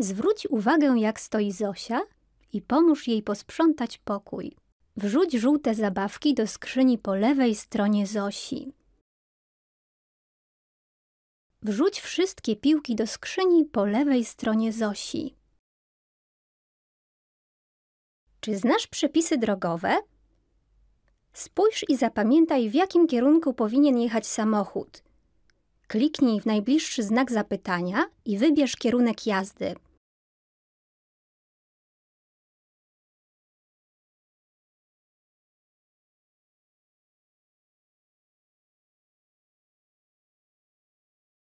Zwróć uwagę, jak stoi Zosia i pomóż jej posprzątać pokój. Wrzuć żółte zabawki do skrzyni po lewej stronie Zosi. Wrzuć wszystkie piłki do skrzyni po lewej stronie Zosi. Czy znasz przepisy drogowe? Spójrz i zapamiętaj, w jakim kierunku powinien jechać samochód. Kliknij w najbliższy znak zapytania i wybierz kierunek jazdy.